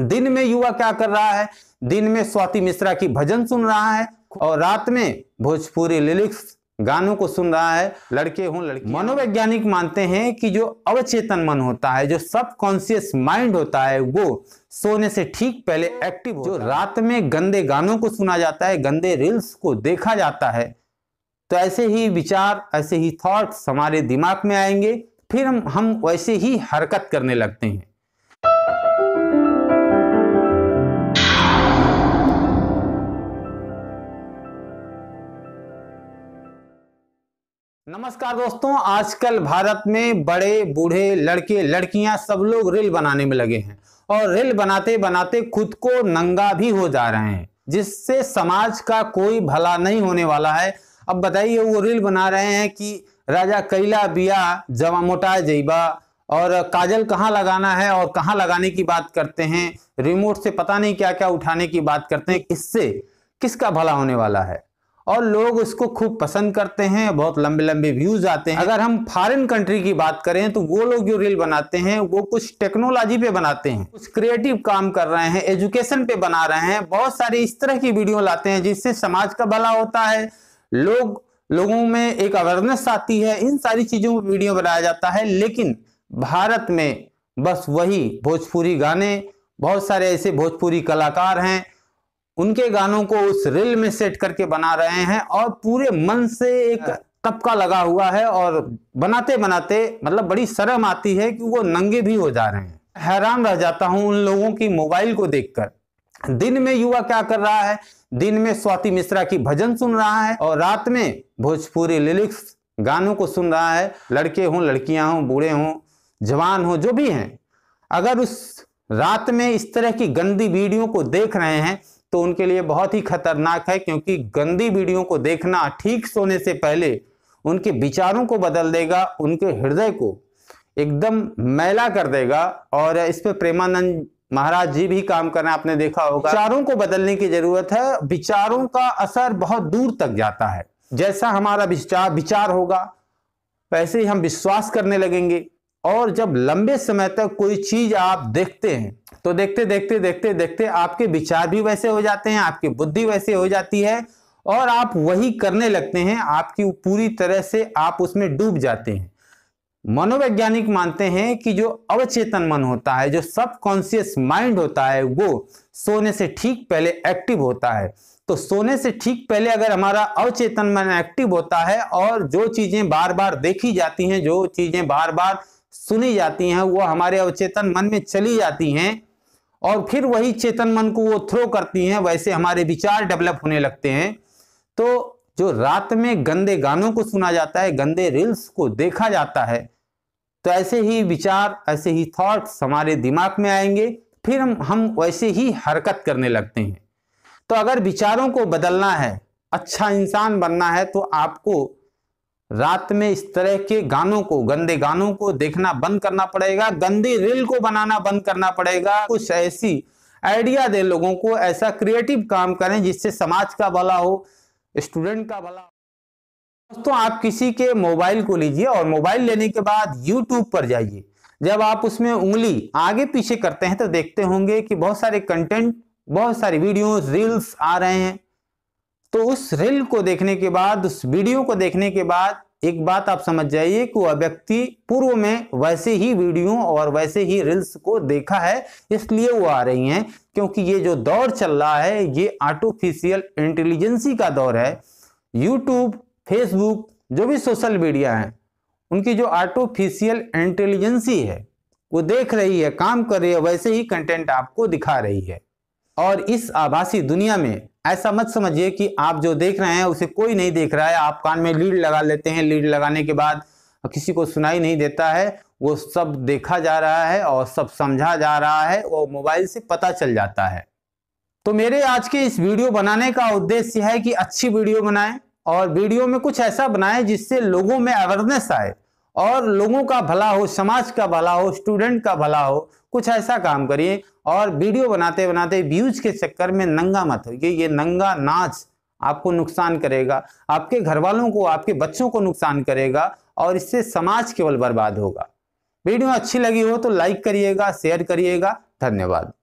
दिन में युवा क्या कर रहा है दिन में स्वाति मिश्रा की भजन सुन रहा है और रात में भोजपुरी लिरिक्स गानों को सुन रहा है लड़के हों लड़के मनोवैज्ञानिक मानते हैं कि जो अवचेतन मन होता है जो सबकॉन्सियस माइंड होता है वो सोने से ठीक पहले एक्टिव जो रात में गंदे गानों को सुना जाता है गंदे रील्स को देखा जाता है तो ऐसे ही विचार ऐसे ही थॉट्स हमारे दिमाग में आएंगे फिर हम हम वैसे ही हरकत करने लगते हैं नमस्कार दोस्तों आजकल भारत में बड़े बूढ़े लड़के लड़कियां सब लोग रील बनाने में लगे हैं और रील बनाते बनाते खुद को नंगा भी हो जा रहे हैं जिससे समाज का कोई भला नहीं होने वाला है अब बताइए वो रील बना रहे हैं कि राजा कैला बिया जवा मोटा जैबा और काजल कहाँ लगाना है और कहाँ लगाने की बात करते हैं रिमोट से पता नहीं क्या क्या उठाने की बात करते हैं इससे किसका भला होने वाला है और लोग इसको खूब पसंद करते हैं बहुत लंबे लंबे व्यूज आते हैं अगर हम फॉरेन कंट्री की बात करें तो वो लोग जो रील बनाते हैं वो कुछ टेक्नोलॉजी पे बनाते हैं कुछ क्रिएटिव काम कर रहे हैं एजुकेशन पे बना रहे हैं बहुत सारी इस तरह की वीडियो लाते हैं जिससे समाज का भला होता है लोग लोगों में एक अवेयरनेस आती है इन सारी चीज़ों में वीडियो बनाया जाता है लेकिन भारत में बस वही भोजपुरी गाने बहुत सारे ऐसे भोजपुरी कलाकार हैं उनके गानों को उस रिल में सेट करके बना रहे हैं और पूरे मन से एक हाँ। तबका लगा हुआ है और बनाते बनाते मतलब बड़ी शर्म आती है कि वो नंगे भी हो जा रहे हैं हैरान रह जाता हूं उन लोगों की मोबाइल को देखकर दिन में युवा क्या कर रहा है दिन में स्वाति मिश्रा की भजन सुन रहा है और रात में भोजपुरी लिरिक्स गानों को सुन रहा है लड़के हों लड़कियां हों बूढ़े हों जवान हों जो भी हैं अगर उस रात में इस तरह की गंदी वीडियो को देख रहे हैं तो उनके लिए बहुत ही खतरनाक है क्योंकि गंदी वीडियो को देखना ठीक सोने से पहले उनके विचारों को बदल देगा उनके हृदय को एकदम मैला कर देगा और इस पर प्रेमानंद महाराज जी भी काम हैं आपने देखा होगा विचारों को बदलने की जरूरत है विचारों का असर बहुत दूर तक जाता है जैसा हमारा विचार विचार होगा वैसे ही हम विश्वास करने लगेंगे और जब लंबे समय तक कोई चीज आप देखते हैं तो देखते देखते देखते देखते आपके विचार भी वैसे हो जाते हैं आपकी बुद्धि वैसे हो जाती है और आप वही करने लगते हैं आपकी पूरी तरह से आप उसमें डूब जाते हैं मनोवैज्ञानिक मानते हैं कि जो अवचेतन मन होता है जो सबकॉन्सियस माइंड होता है वो सोने से ठीक पहले एक्टिव होता है तो सोने से ठीक पहले अगर हमारा अवचेतन मन एक्टिव होता है और जो चीज़ें बार बार देखी जाती हैं जो चीज़ें बार बार सुनी जाती हैं वो हमारे अवचेतन मन में चली जाती हैं और फिर वही चेतन मन को वो थ्रो करती हैं वैसे हमारे विचार डेवलप होने लगते हैं तो जो रात में गंदे गानों को सुना जाता है गंदे रील्स को देखा जाता है तो ऐसे ही विचार ऐसे ही थॉट्स हमारे दिमाग में आएंगे फिर हम हम वैसे ही हरकत करने लगते हैं तो अगर विचारों को बदलना है अच्छा इंसान बनना है तो आपको रात में इस तरह के गानों को गंदे गानों को देखना बंद करना पड़ेगा गंदे रील को बनाना बंद करना पड़ेगा कुछ ऐसी आइडिया दे लोगों को ऐसा क्रिएटिव काम करें जिससे समाज का भला हो स्टूडेंट का भला दोस्तों आप किसी के मोबाइल को लीजिए और मोबाइल लेने के बाद यूट्यूब पर जाइए जब आप उसमें उंगली आगे पीछे करते हैं तो देखते होंगे कि बहुत सारे कंटेंट बहुत सारी वीडियोस रील्स आ रहे हैं तो उस रिल को देखने के बाद उस वीडियो को देखने के बाद एक बात आप समझ जाइए कि वह व्यक्ति पूर्व में वैसे ही वीडियो और वैसे ही रिल्स को देखा है इसलिए वो आ रही हैं क्योंकि ये जो दौर चल रहा है ये आर्टिफिशियल इंटेलिजेंसी का दौर है यूट्यूब फेसबुक जो भी सोशल मीडिया है उनकी जो आर्टिफिशियल इंटेलिजेंसी है वो देख रही है काम कर रही है वैसे ही कंटेंट आपको दिखा रही है और इस आभासी दुनिया में ऐसा मत समझिए कि आप जो देख रहे हैं उसे कोई नहीं देख रहा है आप कान में लीड लगा लेते हैं लीड लगाने के बाद किसी को सुनाई नहीं देता है वो सब देखा जा रहा है और सब समझा जा रहा है वो मोबाइल से पता चल जाता है तो मेरे आज के इस वीडियो बनाने का उद्देश्य है कि अच्छी वीडियो बनाएं और वीडियो में कुछ ऐसा बनाएं जिससे लोगों में अवेयरनेस आए और लोगों का भला हो समाज का भला हो स्टूडेंट का भला हो कुछ ऐसा काम करिए और वीडियो बनाते बनाते व्यूज के चक्कर में नंगा मत होइए ये नंगा नाच आपको नुकसान करेगा आपके घर वालों को आपके बच्चों को नुकसान करेगा और इससे समाज केवल बर्बाद होगा वीडियो अच्छी लगी हो तो लाइक करिएगा शेयर करिएगा धन्यवाद